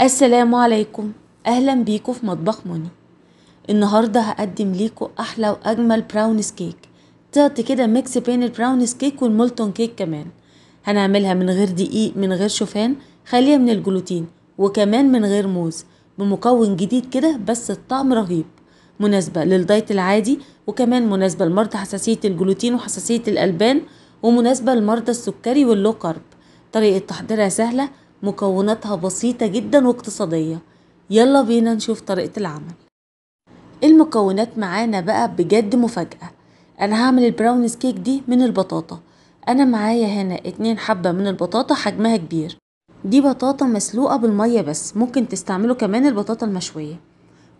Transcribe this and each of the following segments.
السلام عليكم اهلا بيكم في مطبخ موني النهارده هقدم ليكم احلى واجمل براونيز كيك تعطي كده ميكس بين البراونيز كيك والمولتون كيك كمان هنعملها من غير دقيق من غير شوفان خاليه من الجلوتين وكمان من غير موز بمكون جديد كده بس الطعم رهيب مناسبه للدايت العادي وكمان مناسبه لمرضى حساسيه الجلوتين وحساسيه الالبان ومناسبه لمرضى السكري واللو كارب طريقه تحضيرها سهله مكوناتها بسيطة جدا واقتصادية يلا بينا نشوف طريقة العمل المكونات معانا بقى بجد مفاجأة انا هعمل البراونيز كيك دي من البطاطا انا معايا هنا اتنين حبة من البطاطا حجمها كبير دي بطاطا مسلوقة بالمية بس ممكن تستعملوا كمان البطاطا المشوية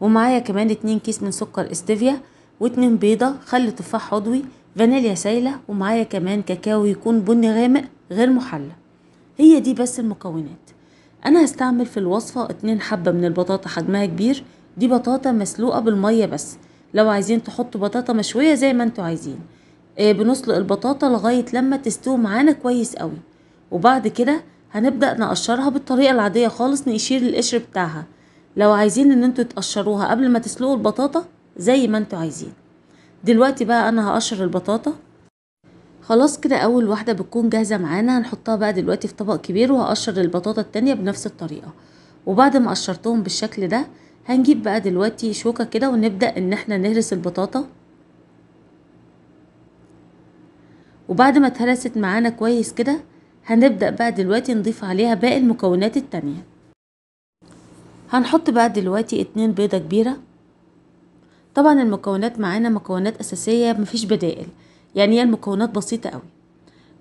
ومعايا كمان اتنين كيس من سكر استيفيا واتنين بيضة خل تفاح عضوي فانيليا سايلة ومعايا كمان كاكاو يكون بني غامق غير محلى هي دي بس المكونات انا هستعمل في الوصفة اتنين حبة من البطاطا حجمها كبير دي بطاطا مسلوقة بالمية بس لو عايزين تحطوا بطاطا مشوية زي ما انتوا عايزين اه بنسلق البطاطا لغاية لما تستوي معانا كويس قوي وبعد كده هنبدأ نقشرها بالطريقة العادية خالص نقشير القشر بتاعها لو عايزين ان انتوا تقشروها قبل ما تسلقوا البطاطا زي ما انتوا عايزين دلوقتي بقى انا هقشر البطاطا خلاص كده اول واحده بتكون جاهزه معانا هنحطها بقى دلوقتي في طبق كبير وهقشر البطاطا التانية بنفس الطريقه وبعد ما قشرتهم بالشكل ده هنجيب بقى دلوقتي شوكه كده ونبدا ان احنا نهرس البطاطا وبعد ما اتهرست معانا كويس كده هنبدأ بقى دلوقتي نضيف عليها باقي المكونات التانية هنحط بقى دلوقتي اتنين بيضة كبيرة طبعا المكونات معانا مكونات أساسية مفيش بدائل يعني هي المكونات بسيطة قوي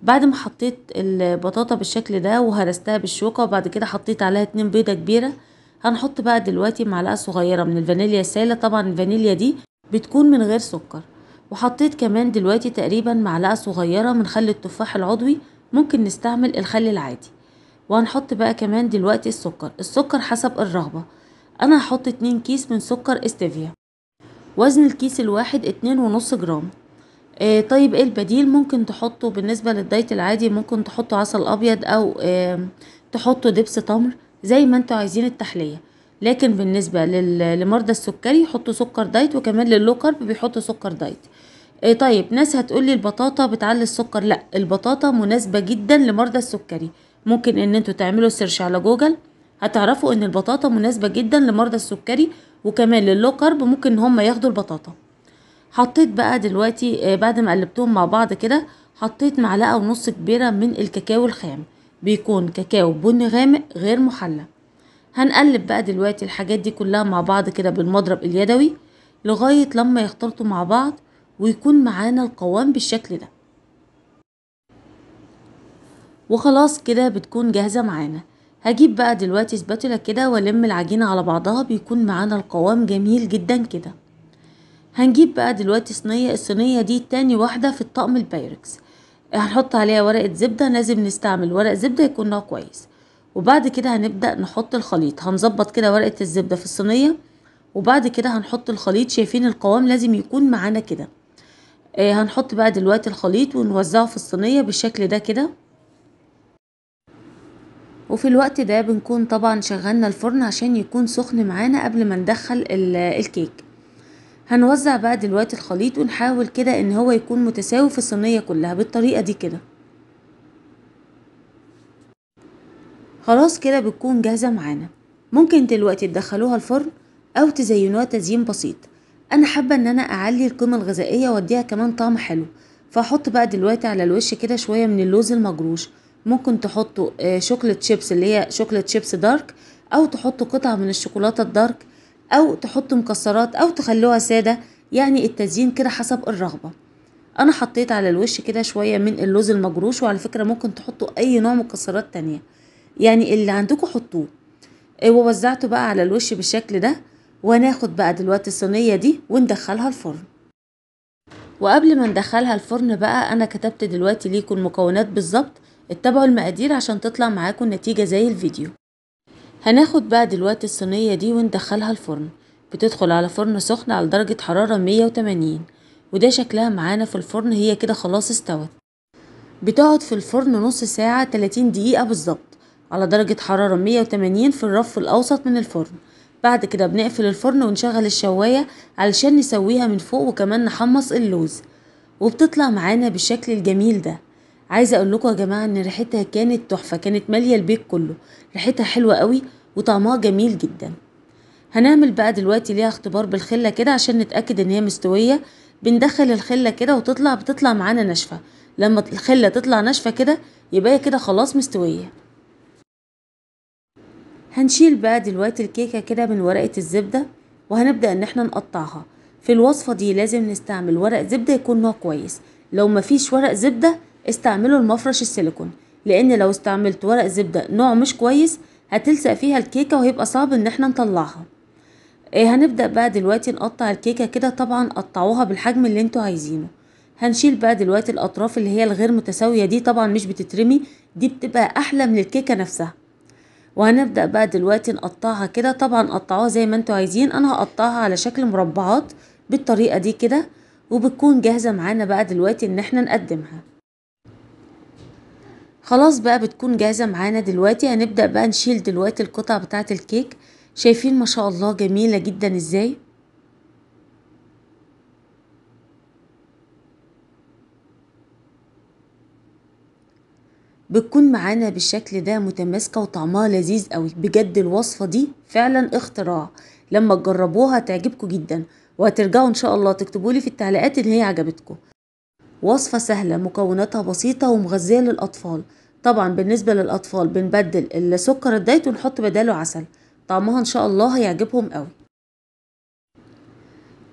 بعد ما حطيت البطاطا بالشكل ده وهرستها بالشوكة وبعد كده حطيت عليها اتنين بيضة كبيرة هنحط بقى دلوقتي معلقة صغيرة من الفانيليا السائلة طبعا الفانيليا دي بتكون من غير سكر وحطيت كمان دلوقتي تقريبا معلقة صغيرة من خل التفاح العضوي ممكن نستعمل الخل العادي وهنحط بقى كمان دلوقتي السكر السكر حسب الرغبة انا هحط اتنين كيس من سكر استيفيا وزن الكيس الواحد اتنين ونص جرام آه طيب ايه البديل ممكن تحطه بالنسبة للدايت العادي ممكن تحطوا عسل ابيض او آه تحطوا دبس تمر زي ما انتوا عايزين التحلية لكن بالنسبة لمرضى السكري يحطوا سكر دايت وكمان لللو كارب بيحطوا سكر دايت آه طيب ناس هتقولي البطاطا بتعلي السكر لا البطاطا مناسبة جدا لمرضى السكري ممكن ان انتوا تعملوا سيرش على جوجل هتعرفوا ان البطاطا مناسبة جدا لمرضى السكري وكمان لللو كارب ممكن ان هم ياخدوا البطاطا حطيت بقى دلوقتي آه، بعد ما قلبتهم مع بعض كده حطيت معلقه ونص كبيره من الكاكاو الخام بيكون كاكاو بني غامق غير محلى هنقلب بقى دلوقتي الحاجات دي كلها مع بعض كده بالمضرب اليدوي لغايه لما يختلطوا مع بعض ويكون معانا القوام بالشكل ده وخلاص كده بتكون جاهزه معانا هجيب بقى دلوقتي سباتولا كده والم العجينه على بعضها بيكون معانا القوام جميل جدا كده هنجيب بقى دلوقتي صينية الصينية دي تاني واحدة في الطقم البايركس هنحط عليها ورقة زبدة لازم نستعمل ورق زبدة يكون نوع كويس وبعد كده هنبدأ نحط الخليط هنظبط كده ورقة الزبدة في الصينية وبعد كده هنحط الخليط شايفين القوام لازم يكون معانا كده آه هنحط بقى دلوقتي الخليط ونوزعه في الصينية بالشكل ده كده وفي الوقت ده بنكون طبعا شغلنا الفرن عشان يكون سخن معانا قبل ما ندخل الكيك هنوزع بقى دلوقتي الخليط ونحاول كده ان هو يكون متساوي في الصينية كلها بالطريقة دي كده خلاص كده بتكون جاهزة معانا ممكن دلوقتي تدخلوها الفرن او تزينوها تزيين بسيط انا حابة ان انا اعلي القيمة الغذائية واديها كمان طعم حلو فاحط بقى دلوقتي على الوش كده شوية من اللوز المجروش ممكن تحطوا شوكليت آه، شيبس اللي هي شوكليت شيبس دارك او تحطوا قطعة من الشوكولاتة الدارك أو تحطوا مكسرات أو تخلوها سادة يعني التزيين كده حسب الرغبة أنا حطيت على الوش كده شوية من اللوز المجروش وعلى فكرة ممكن تحطوا أي نوع مكسرات تانية يعني اللي عندكم حطوه آه، ووزعته بقى على الوش بالشكل ده وناخد بقى دلوقتي الصينية دي وندخلها الفرن وقبل ما ندخلها الفرن بقى أنا كتبت دلوقتي ليكم المكونات بالظبط اتبعوا المقادير عشان تطلع معاكم النتيجة زي الفيديو هناخد بقى دلوقتي الصينية دي وندخلها الفرن بتدخل على فرن سخن على درجة حرارة 180 وده شكلها معانا في الفرن هي كده خلاص استوت بتقعد في الفرن نص ساعة 30 دقيقة بالظبط على درجة حرارة 180 في الرف الأوسط من الفرن بعد كده بنقفل الفرن ونشغل الشواية علشان نسويها من فوق وكمان نحمص اللوز وبتطلع معانا بالشكل الجميل ده عايزه اقول لكم يا جماعه ان ريحتها كانت تحفه كانت ماليه البيت كله ريحتها حلوه قوي وطعمها جميل جدا هنعمل بقى دلوقتي ليها اختبار بالخله كده عشان نتاكد ان هي مستويه بندخل الخله كده وتطلع بتطلع معانا ناشفه لما الخله تطلع ناشفه كده يبقى هي كده خلاص مستويه هنشيل بقى دلوقتي الكيكه كده من ورقه الزبده وهنبدا ان احنا نقطعها في الوصفه دي لازم نستعمل ورق زبده يكون نوع كويس لو مفيش ورق زبده استعملوا المفرش السيليكون لان لو استعملت ورق زبدة نوع مش كويس هتلصق فيها الكيكة وهيبقى صعب ان احنا نطلعها آه، هنبدأ بقى دلوقتي نقطع الكيكة كده طبعا قطعوها بالحجم اللي انتوا عايزينه هنشيل بقى دلوقتي الاطراف اللي هي الغير متساوية دي طبعا مش بتترمي دي بتبقى احلى من الكيكة نفسها وهنبدأ بقى دلوقتي نقطعها كده طبعا قطعوها زي ما انتوا عايزين انا هقطعها على شكل مربعات بالطريقة دي كده وبتكون جاهزة معانا بقى دلوقتي ان احنا نقدمها خلاص بقى بتكون جاهزة معانا دلوقتي هنبدأ بقى نشيل دلوقتي القطع بتاعة الكيك شايفين ما شاء الله جميلة جدا ازاي بتكون معانا بالشكل ده متماسكة وطعمها لذيذ قوي بجد الوصفة دي فعلا اختراع لما تجربوها تعجبكم جدا وهترجعوا ان شاء الله تكتبولي في التعليقات ان هي عجبتكم وصفة سهلة مكوناتها بسيطة ومغذية للأطفال طبعا بالنسبة للأطفال بنبدل السكر الدايت ونحط بداله عسل طعمها إن شاء الله هيعجبهم قوي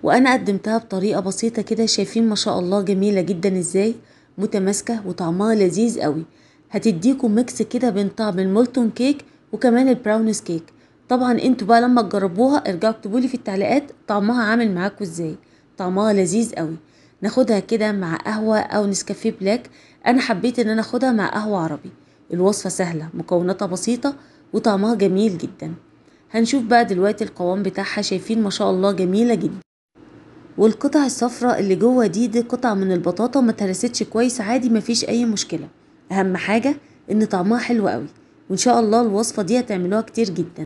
وأنا قدمتها بطريقة بسيطة كده شايفين ما شاء الله جميلة جدا إزاي متماسكة وطعمها لذيذ قوي هتديكم ميكس كده بين طعم المولتون كيك وكمان البراونز كيك طبعا انتوا بقى لما تجربوها ارجعوا اكتبولي في التعليقات طعمها عامل معاكوا ازاي طعمها لذيذ قوي ناخدها كده مع قهوة أو نسكافيه بلاك أنا حبيت إن أنا أخدها مع قهوة عربي الوصفة سهلة مكوناتها بسيطة وطعمها جميل جدا هنشوف بقى دلوقتي القوام بتاعها شايفين ما شاء الله جميلة جدا والقطع الصفراء اللي جوه دي دي قطع من البطاطا ما ترستش كويس عادي مفيش أي مشكلة أهم حاجة إن طعمها حلو قوي وإن شاء الله الوصفة دي هتعملوها كتير جدا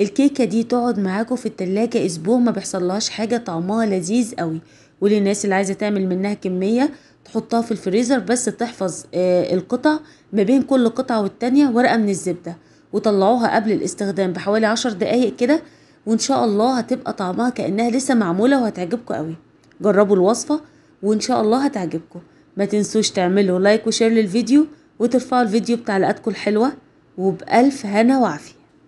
الكيكة دي تقعد معاكم في التلاجة أسبوع ما بيحصلهاش حاجة طعمها لذيذ قوي وللناس اللي عايزه تعمل منها كميه تحطها في الفريزر بس تحفظ آه، القطع ما بين كل قطعه والتانيه ورقه من الزبده وطلعوها قبل الاستخدام بحوالي عشر دقايق كده وان شاء الله هتبقى طعمها كانها لسه معموله وهتعجبكم قوي جربوا الوصفه وان شاء الله هتعجبكم ما تنسوش تعملوا لايك وشير للفيديو وترفعوا الفيديو بتعليقاتكم الحلوه وبالف هنا وعافيه